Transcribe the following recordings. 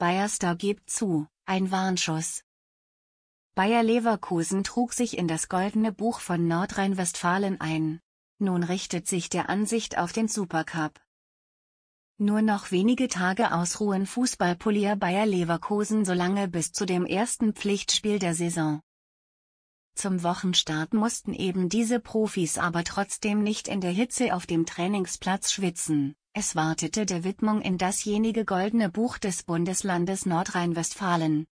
Bayerstar gibt zu, ein Warnschuss. Bayer Leverkusen trug sich in das Goldene Buch von Nordrhein-Westfalen ein. Nun richtet sich der Ansicht auf den Supercup. Nur noch wenige Tage ausruhen Fußballpolier Bayer Leverkusen solange bis zu dem ersten Pflichtspiel der Saison. Zum Wochenstart mussten eben diese Profis aber trotzdem nicht in der Hitze auf dem Trainingsplatz schwitzen. Es wartete der Widmung in dasjenige Goldene Buch des Bundeslandes Nordrhein-Westfalen.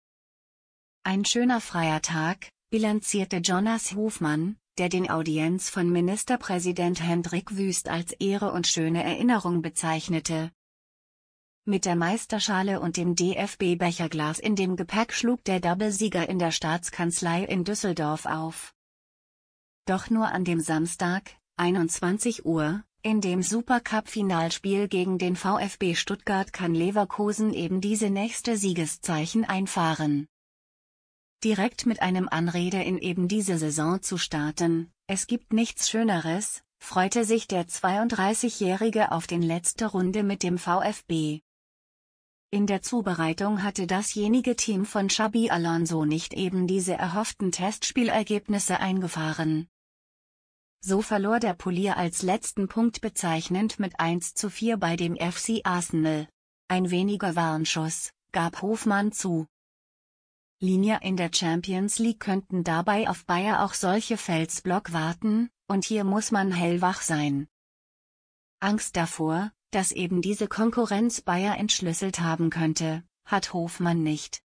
Ein schöner freier Tag, bilanzierte Jonas Hofmann, der den Audienz von Ministerpräsident Hendrik Wüst als Ehre und schöne Erinnerung bezeichnete. Mit der Meisterschale und dem DFB-Becherglas in dem Gepäck schlug der Doublesieger in der Staatskanzlei in Düsseldorf auf. Doch nur an dem Samstag, 21 Uhr, in dem Supercup-Finalspiel gegen den VfB Stuttgart kann Leverkusen eben diese nächste Siegeszeichen einfahren. Direkt mit einem Anrede in eben diese Saison zu starten, es gibt nichts Schöneres, freute sich der 32-Jährige auf den letzte Runde mit dem VfB. In der Zubereitung hatte dasjenige Team von Xabi Alonso nicht eben diese erhofften Testspielergebnisse eingefahren. So verlor der Polier als letzten Punkt bezeichnend mit 1 zu 4 bei dem FC Arsenal. Ein weniger Warnschuss, gab Hofmann zu. Linie in der Champions League könnten dabei auf Bayer auch solche Felsblock warten, und hier muss man hellwach sein. Angst davor, dass eben diese Konkurrenz Bayer entschlüsselt haben könnte, hat Hofmann nicht.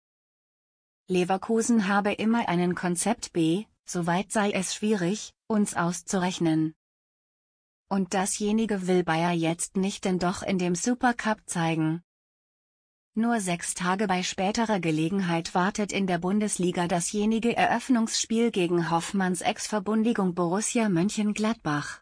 Leverkusen habe immer einen Konzept B, soweit sei es schwierig, uns auszurechnen. Und dasjenige will Bayer jetzt nicht denn doch in dem Supercup zeigen. Nur sechs Tage bei späterer Gelegenheit wartet in der Bundesliga dasjenige Eröffnungsspiel gegen Hoffmanns Ex-Verbundigung Borussia Mönchengladbach.